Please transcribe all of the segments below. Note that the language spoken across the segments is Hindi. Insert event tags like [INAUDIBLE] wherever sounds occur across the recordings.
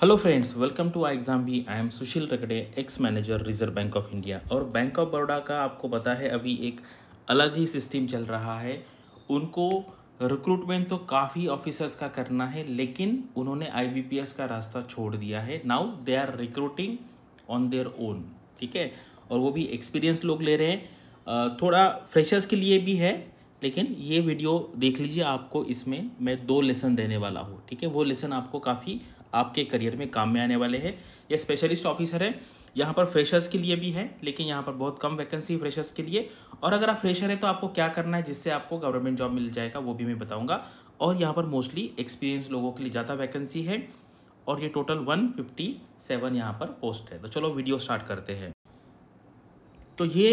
hello friends welcome to I exam भी I am Sushil Ragade ex manager Reserve Bank of India और बैंक ऑफ बड़ौदा का आपको पता है अभी एक अलग ही सिस्टम चल रहा है उनको रिक्रूटमेंट तो काफ़ी ऑफिसर्स का करना है लेकिन उन्होंने आईबीपीएस का रास्ता छोड़ दिया है now they are recruiting on their own ठीक है और वो भी एक्सपीरियंस लोग ले रहे हैं थोड़ा फ्रेशर्स के लिए भी है लेकिन ये वीडियो देख लीजिए आपको इसमें मैं दो लेसन देने वाला हूँ ठीक है वो लेसन आपको काफ़ी आपके करियर में काम में आने वाले हैं ये स्पेशलिस्ट ऑफिसर है यहाँ पर फ्रेशर्स के लिए भी है लेकिन यहाँ पर बहुत कम वैकेंसी फ्रेशर्स के लिए और अगर आप फ्रेशर है तो आपको क्या करना है जिससे आपको गवर्नमेंट जॉब मिल जाएगा वो भी मैं बताऊँगा और यहाँ पर मोस्टली एक्सपीरियंस लोगों के लिए ज़्यादा वैकेंसी है और ये टोटल 157 फिफ्टी यहाँ पर पोस्ट है तो चलो वीडियो स्टार्ट करते हैं तो ये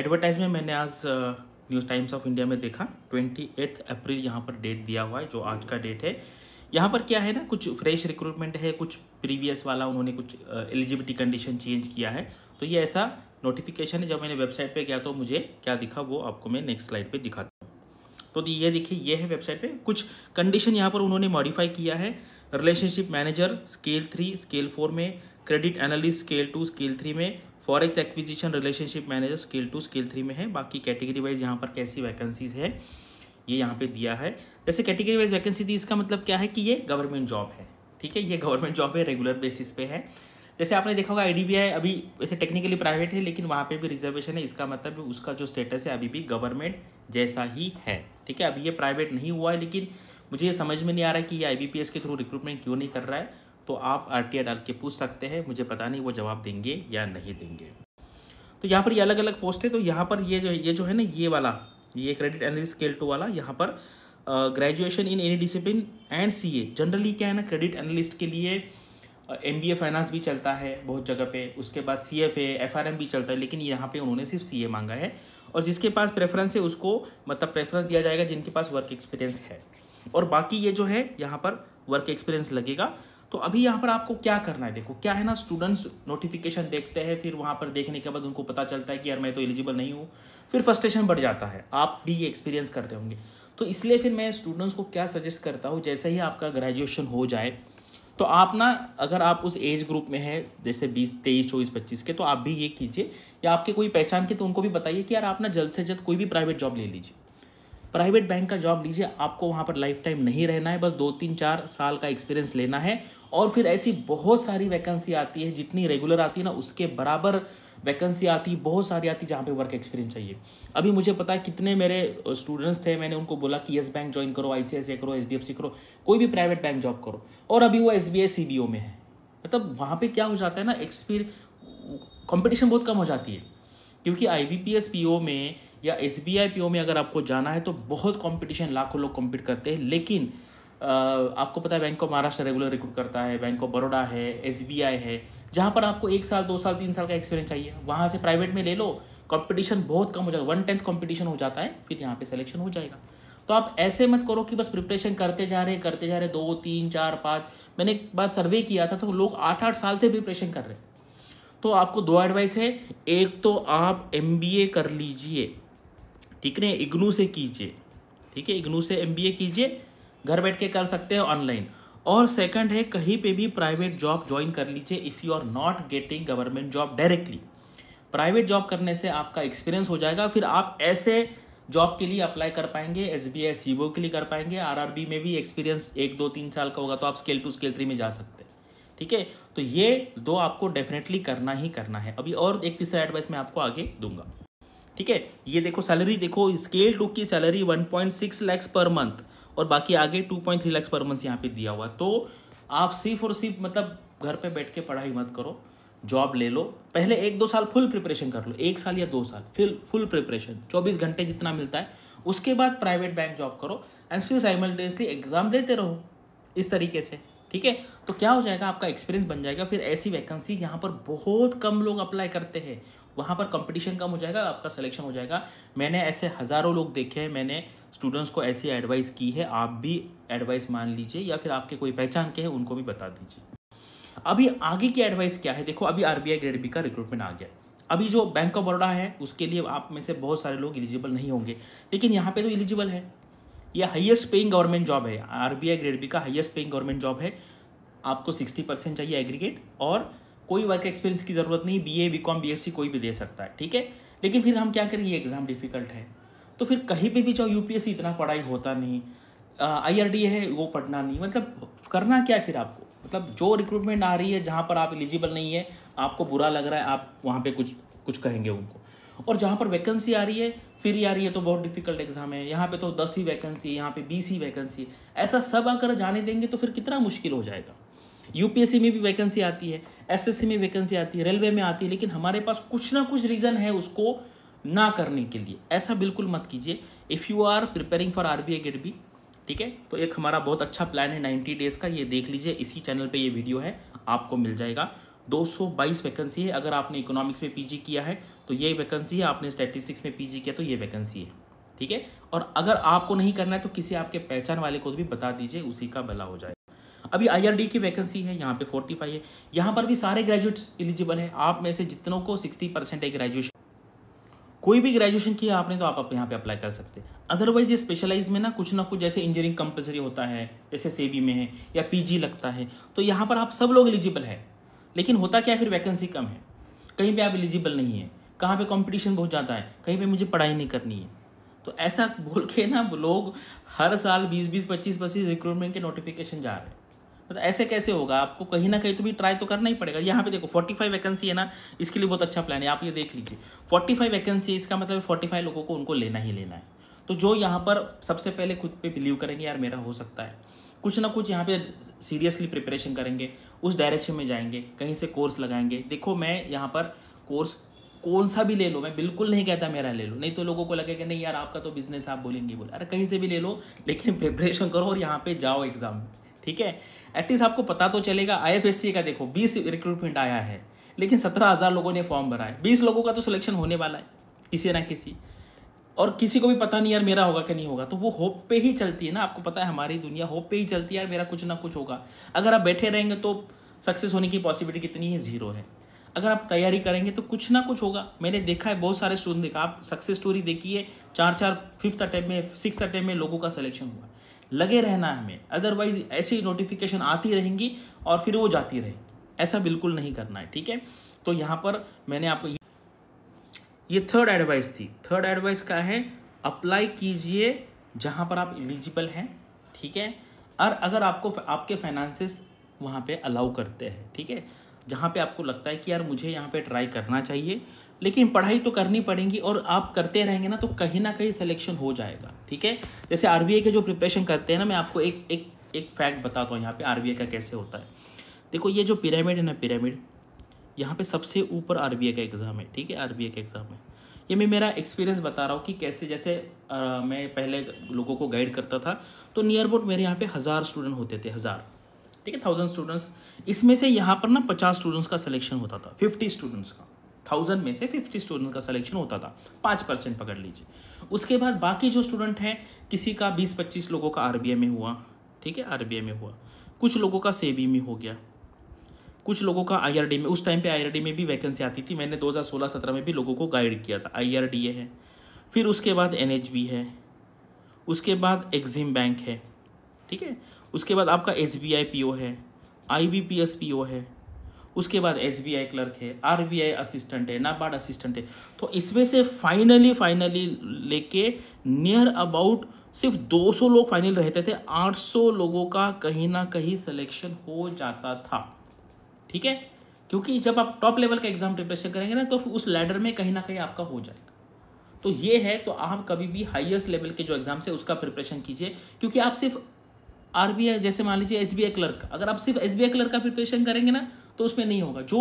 एडवर्टाइजमेंट मैंने आज न्यूज़ टाइम्स ऑफ इंडिया में देखा ट्वेंटी एट्थ अप्रैल यहाँ पर डेट दिया हुआ है जो आज का डेट है यहाँ पर क्या है ना कुछ फ्रेश रिक्रूटमेंट है कुछ प्रीवियस वाला उन्होंने कुछ एलिजिबिलिटी कंडीशन चेंज किया है तो ये ऐसा नोटिफिकेशन है जब मैंने वेबसाइट पे गया तो मुझे क्या दिखा वो आपको मैं नेक्स्ट स्लाइड पे दिखाता हूँ तो ये देखिए ये है वेबसाइट पे कुछ कंडीशन यहाँ पर उन्होंने मॉडिफाई किया है relationship manager scale three scale four में credit analyst scale two scale three में forex acquisition relationship manager scale two scale three में है बाकी कैटेगरी वाइज यहाँ पर कैसी वैकेंसीज है ये यहाँ पे दिया है जैसे कैटेगरी वाइज वैकेंसी थी इसका मतलब क्या है कि ये गवर्नमेंट जॉब है ठीक है ये गवर्नमेंट जॉब है रेगुलर बेसिस पे है जैसे आपने देखा होगा आई अभी वैसे टेक्निकली प्राइवेट है लेकिन वहाँ पे भी रिजर्वेशन है इसका मतलब उसका जो स्टेटस है अभी भी गवर्नमेंट जैसा ही है ठीक है अभी ये प्राइवेट नहीं हुआ है लेकिन मुझे ये समझ में नहीं आ रहा कि ये आई के थ्रू रिक्रूटमेंट क्यों नहीं कर रहा है तो आप आर डाल के पूछ सकते हैं मुझे पता नहीं वो जवाब देंगे या नहीं देंगे तो यहाँ पर ये अलग अलग पोस्ट है तो यहाँ पर ये जो ये जो है ना ये वाला ये क्रेडिट एनालिस स्केल टू वाला यहाँ पर graduation in any discipline and C A generally क्या है ना क्रेडिट एनालिस्ट के लिए एम बी ए फाइनेंस भी चलता है बहुत जगह पे उसके बाद C F A F R M भी चलता है लेकिन यहाँ पे उन्होंने सिर्फ सी ए मांगा है और जिसके पास प्रेफरेंस है उसको मतलब प्रेफरेंस दिया जाएगा जिनके पास वर्क एक्सपीरियंस है और बाकी ये जो है यहाँ पर वर्क एक्सपीरियंस लगेगा तो अभी यहाँ पर आपको क्या करना है देखो क्या है ना स्टूडेंट्स नोटिफिकेशन देखते हैं फिर वहाँ पर देखने के बाद उनको पता चलता है कि यार मैं तो एलिजिबल नहीं हूँ फिर फर्स्टेशन बढ़ जाता है आप भी ये एक्सपीरियंस कर रहे होंगे तो इसलिए फिर मैं स्टूडेंट्स को क्या सजेस्ट करता हूँ जैसे ही आपका ग्रेजुएशन हो जाए तो आप ना अगर आप उस एज ग्रुप में है जैसे बीस तेईस चौबीस पच्चीस के तो आप भी ये कीजिए या आपके कोई पहचान के तो उनको भी बताइए कि यार आप ना जल्द से जल्द कोई भी प्राइवेट जॉब ले लीजिए प्राइवेट बैंक का जॉब लीजिए आपको वहाँ पर लाइफ टाइम नहीं रहना है बस दो तीन चार साल का एक्सपीरियंस लेना है और फिर ऐसी बहुत सारी वैकेंसी आती है जितनी रेगुलर आती है ना उसके बराबर वैकेंसी आती बहुत सारी आती जहाँ पे वर्क एक्सपीरियंस चाहिए अभी मुझे पता है कितने मेरे स्टूडेंट्स थे मैंने उनको बोला कि येस बैंक ज्वाइन करो आई करो एच करो कोई भी प्राइवेट बैंक जॉब करो और अभी वो एस बी में है मतलब वहाँ पर क्या हो जाता है ना एक्सपीर कॉम्पिटिशन बहुत कम हो जाती है क्योंकि I B P S P O में या S B I P O में अगर आपको जाना है तो बहुत कंपटीशन लाखों लोग कॉम्पीट करते हैं लेकिन आपको पता है bank of Maharashtra regular recruit करता है बैंक ऑफ बड़ोड़ा है एस है जहाँ पर आपको एक साल दो साल तीन साल का एक्सपीरियंस चाहिए वहाँ से प्राइवेट में ले लो कंपटीशन बहुत कम हो जाएगा वन टेंथ कंपटीशन हो जाता है फिर यहाँ पे सिलेक्शन हो जाएगा तो आप ऐसे मत करो कि बस प्रिपरेशन करते जा रहे करते जा रहे दो तीन चार पाँच मैंने एक बार सर्वे किया था तो लोग आठ आठ साल से प्रिपरेशन कर रहे तो आपको दो एडवाइस है एक तो आप एम कर लीजिए ठीक है इग्नू से कीजिए ठीक है इग्नू से एम कीजिए घर बैठ के कर सकते हैं ऑनलाइन और सेकंड है कहीं पे भी प्राइवेट जॉब ज्वाइन कर लीजिए if you are not getting government job directly private job करने से आपका एक्सपीरियंस हो जाएगा फिर आप ऐसे जॉब के लिए अप्लाई कर पाएंगे एस बी आई सी के लिए कर पाएंगे आर में भी एक्सपीरियंस एक दो तीन साल का होगा तो आप स्केल टू स्केल थ्री में जा सकते हैं ठीक है तो ये दो आपको डेफिनेटली करना ही करना है अभी और एक तीसरा एडवाइस मैं आपको आगे दूंगा ठीक है ये देखो सैलरी देखो स्केल टू की सैलरी 1.6 लैक्स पर मंथ और बाकी आगे two point three lakhs per month यहाँ पे दिया हुआ तो आप सिर्फ और सिर्फ मतलब घर पे बैठ के पढ़ाई मत करो जॉब ले लो पहले एक दो साल फुल प्रिपरेशन कर लो एक साल या दो साल फिर फुल प्रिपरेशन चौबीस घंटे जितना मिलता है उसके बाद प्राइवेट बैंक जॉब करो एंड फिर साइमल्टेनियसली एग्ज़ाम देते रहो इस तरीके से ठीक है तो क्या हो जाएगा आपका एक्सपीरियंस बन जाएगा फिर ऐसी वैकेंसी यहाँ पर बहुत कम लोग अप्लाई करते हैं वहाँ पर कंपटीशन कम हो जाएगा आपका सिलेक्शन हो जाएगा मैंने ऐसे हज़ारों लोग देखे हैं मैंने स्टूडेंट्स को ऐसी एडवाइस की है आप भी एडवाइस मान लीजिए या फिर आपके कोई पहचान के हैं उनको भी बता दीजिए अभी आगे की एडवाइस क्या है देखो अभी आर ग्रेड बी का रिक्रूटमेंट आ गया अभी जो बैंक ऑफ बड़ोडा है उसके लिए आप में से बहुत सारे लोग एलिजिबल नहीं होंगे लेकिन यहाँ पर तो एलिजिबल है ये हाइएस्ट पेइंग गवर्नमेंट जॉब है आर ग्रेड बी का हाइएस्ट पेइंग गवर्नमेंट जॉब है आपको सिक्सटी परसेंट चाहिए एग्रीगेट और कोई वर्क एक्सपीरियंस की ज़रूरत नहीं B A B com B S C कोई भी दे सकता है ठीक है लेकिन फिर हम क्या करें ये एग्ज़ाम डिफ़िकल्ट है तो फिर कहीं पे भी जाओ यूपीएससी इतना पढ़ाई होता नहीं आई आर डी है वो पढ़ना नहीं मतलब करना क्या है फिर आपको मतलब जो रिक्रूटमेंट आ रही है जहाँ पर आप एलिजिबल नहीं है आपको बुरा लग रहा है आप वहाँ पर कुछ कुछ कहेंगे उनको और जहाँ पर वैकेंसी आ रही है फिर यार ये तो बहुत डिफिकल्ट एग्जाम है यहाँ पे तो दस ही वैकेंसी है यहाँ पे बीस ही वैकेंसी है ऐसा सब अगर जाने देंगे तो फिर कितना मुश्किल हो जाएगा यूपीएससी में भी वैकेंसी आती है एसएससी में वैकेंसी आती है रेलवे में आती है लेकिन हमारे पास कुछ ना कुछ रीज़न है उसको ना करने के लिए ऐसा बिल्कुल मत कीजिए if you are preparing for R B grade B ठीक है तो एक हमारा बहुत अच्छा प्लान है नाइन्टी डेज़ का ये देख लीजिए इसी चैनल पे ये वीडियो है आपको मिल जाएगा 222 वैकेंसी है अगर आपने इकोनॉमिक्स में पीजी किया है तो ये वैकेंसी है आपने स्टैटिस्टिक्स में पीजी किया तो ये वैकेंसी है ठीक है और अगर आपको नहीं करना है तो किसी आपके पहचान वाले को भी बता दीजिए उसी का भला हो जाए अभी आई की वैकेंसी है यहाँ पे फोर्टी फाइव है यहाँ पर भी सारे ग्रेजुएट्स एलिजिबल हैं आप में से जितनों को सिक्सटी परसेंट है ग्रेजुएशन कोई भी ग्रेजुएशन किया आपने तो आप यहाँ पे अप्लाई कर सकते हैं अदरवाइज ये स्पेशलाइज में ना कुछ ना कुछ जैसे इंजीनियरिंग कंपलसरी होता है जैसे सेबी में है या पी लगता है तो यहाँ पर आप सब लोग एलिजिबल है लेकिन होता क्या फिर वैकेंसी कम है कहीं पर आप एलिजिबल नहीं है कहाँ पर कॉम्पिटिशन बहुत ज़्यादा है कहीं पर मुझे पढ़ाई नहीं करनी है तो ऐसा [LAUGHS] बोल के ना लोग हर साल बीस बीस पच्चीस पच्चीस रिक्रूटमेंट के नोटिफिकेशन जा रहे हैं मतलब ऐसे कैसे होगा आपको कहीं ना कहीं तो भी ट्राई तो करना ही पड़ेगा यहाँ पे देखो 45 वैकेंसी है ना इसके लिए बहुत अच्छा प्लान है आप ये देख लीजिए 45 वैकेंसी है इसका मतलब 45 लोगों को उनको लेना ही लेना है तो जो यहाँ पर सबसे पहले खुद पे बिलीव करेंगे यार मेरा हो सकता है कुछ ना कुछ यहाँ पे सीरियसली प्रिपरेशन करेंगे उस डायरेक्शन में जाएंगे कहीं से कोर्स लगाएंगे देखो मैं यहाँ पर कोर्स कौन सा भी ले लो मैं बिल्कुल नहीं कहता मेरा ले लो नहीं तो लोगों को लगेगा नहीं यार आपका तो बिजनेस आप बोलेंगे बोले अरे कहीं से भी ले लो लेकिन प्रिपरेशन करो और यहाँ पे जाओ एग्जाम में ठीक है एटलीस्ट आपको पता तो चलेगा आई का देखो बीस रिक्रूटमेंट आया है लेकिन सत्रह हज़ार लोगों ने फॉर्म भरा है बीस लोगों का तो सिलेक्शन होने वाला है किसी ना किसी और किसी को भी पता नहीं यार मेरा होगा कि नहीं होगा तो वो होप पे ही चलती है ना आपको पता है हमारी दुनिया होप पे ही चलती है यार मेरा कुछ ना कुछ होगा अगर आप बैठे रहेंगे तो सक्सेस होने की पॉसिबिलिटी कितनी है ज़ीरो है अगर आप तैयारी करेंगे तो कुछ ना कुछ होगा मैंने देखा है बहुत सारे स्टूडेंट देखा आप सक्सेस स्टोरी देखी है चार चार फिफ्थ अटैम्प में सिक्स अटैम्प में लोगों का सिलेक्शन हुआ लगे रहना है हमें अदरवाइज ऐसी नोटिफिकेशन आती रहेंगी और फिर वो जाती रहेगी ऐसा बिल्कुल नहीं करना है ठीक है तो यहाँ पर मैंने आपको ये थर्ड एडवाइस थी थर्ड एडवाइस का है अप्लाई कीजिए जहाँ पर आप एलिजिबल हैं ठीक है और अगर आपको आपके फाइनेंसेस वहाँ पे अलाउ करते हैं ठीक है जहाँ पे आपको लगता है कि यार मुझे यहाँ पे ट्राई करना चाहिए लेकिन पढ़ाई तो करनी पड़ेगी और आप करते रहेंगे ना तो कहीं ना कहीं सिलेक्शन हो जाएगा ठीक है जैसे आर के जो प्रिपरेशन करते हैं ना मैं आपको एक एक एक फैक्ट बताता हूँ यहाँ पे आर का कैसे होता है देखो ये जो पिरामिड है ना पिरामिड यहाँ पे सबसे ऊपर आर का एग्ज़ाम है ठीक है आर का एग्ज़ाम है ये मैं मेरा एक्सपीरियंस बता रहा हूँ कि कैसे जैसे आ, मैं पहले लोगों को गाइड करता था तो नियर अबाउट मेरे यहाँ पे हज़ार स्टूडेंट होते थे हज़ार ठीक है थाउजेंड स्टूडेंट्स इसमें से यहाँ पर ना पचास स्टूडेंट्स का सिलेक्शन होता था फिफ्टी स्टूडेंट्स का थाउजेंड में से फिफ्टी स्टूडेंट का सिलेक्शन होता था पाँच परसेंट पकड़ लीजिए उसके बाद बाकी जो स्टूडेंट हैं किसी का बीस पच्चीस लोगों का आर में हुआ ठीक है आर में हुआ कुछ लोगों का सेबी में हो गया कुछ लोगों का आई में उस टाइम पे आई में भी वैकेंसी आती थी मैंने 2016-17 में भी लोगों को गाइड किया था आई है फिर उसके बाद एन है उसके बाद एग्जिम बैंक है ठीक है उसके बाद आपका S B I P O है I B P S P O है उसके बाद एस बी आई क्लर्क है आर बी आई असिस्टेंट है नाबार्ड असिस्टेंट है तो इसमें से फाइनली फाइनली लेके नियर अबाउट सिर्फ 200 लोग फाइनल रहते थे 800 लोगों का कहीं ना कहीं सिलेक्शन हो जाता था ठीक है क्योंकि जब आप टॉप लेवल का एग्जाम प्रिपरेशन करेंगे ना तो उस लैडर में कहीं ना कहीं आपका हो जाएगा तो ये है तो आप कभी भी हाईएस्ट लेवल के जो एग्ज़ाम्स है उसका प्रिपरेशन कीजिए क्योंकि आप सिर्फ आर जैसे मान लीजिए एस क्लर्क अगर आप सिर्फ एस क्लर्क का प्रिपरेशन करेंगे ना तो उसमें नहीं होगा जो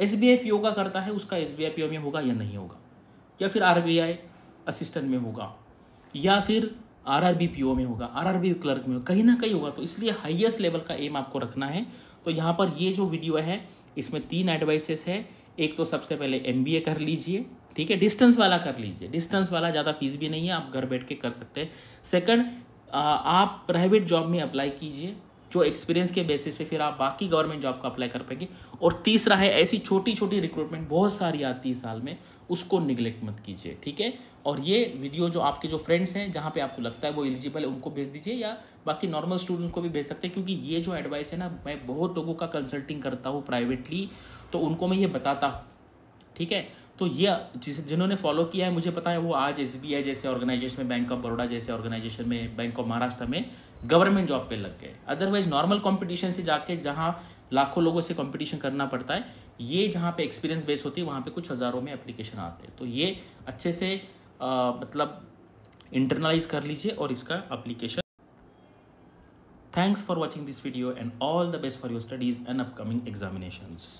एस बी का करता है उसका एस बी में होगा या नहीं होगा या फिर आर असिस्टेंट में होगा या फिर R R B P O में होगा आर आर बी क्लर्क में होगा कहीं ना कहीं होगा तो इसलिए हाईएस्ट लेवल का एम आपको रखना है तो यहाँ पर ये जो वीडियो है इसमें तीन एडवाइसेस है एक तो सबसे पहले एम बी ए कर लीजिए ठीक है डिस्टेंस वाला कर लीजिए डिस्टेंस वाला ज़्यादा फीस भी नहीं है आप घर बैठ के कर सकते हैं सेकंड आप प्राइवेट जॉब में अप्लाई कीजिए जो एक्सपीरियंस के बेसिस पे फिर आप बाकी गवर्नमेंट जॉब का अप्लाई कर पाएंगे और तीसरा है ऐसी छोटी छोटी रिक्रूटमेंट बहुत सारी आती है साल में उसको निगलेक्ट मत कीजिए ठीक है और ये वीडियो जो आपके जो फ्रेंड्स हैं जहाँ पे आपको लगता है वो एलिजिबल है उनको भेज दीजिए या बाकी नॉर्मल स्टूडेंट्स को भी भेज सकते हैं क्योंकि ये जो एडवाइस है ना मैं बहुत लोगों का कंसल्टिंग करता हूँ प्राइवेटली तो उनको मैं ये बताता हूँ ठीक है तो ये जिस जिन्होंने फॉलो किया है मुझे पता है वो आज एस जैसे ऑर्गेनाइजेशन में बैंक ऑफ बड़ोड़ा जैसे ऑर्गेनाइजेशन में बैंक ऑफ महाराष्ट्र में गवर्नमेंट जॉब पे लग गए अदरवाइज नॉर्मल कॉम्पिटिशन से जाके जहाँ लाखों लोगों से कंपटीशन करना पड़ता है ये जहाँ पे एक्सपीरियंस बेस होती है वहाँ पे कुछ हज़ारों में एप्लीकेशन आते हैं तो ये अच्छे से आ, मतलब इंटरनलाइज कर लीजिए और इसका application thanks for watching this video and all the best for your studies and upcoming examinations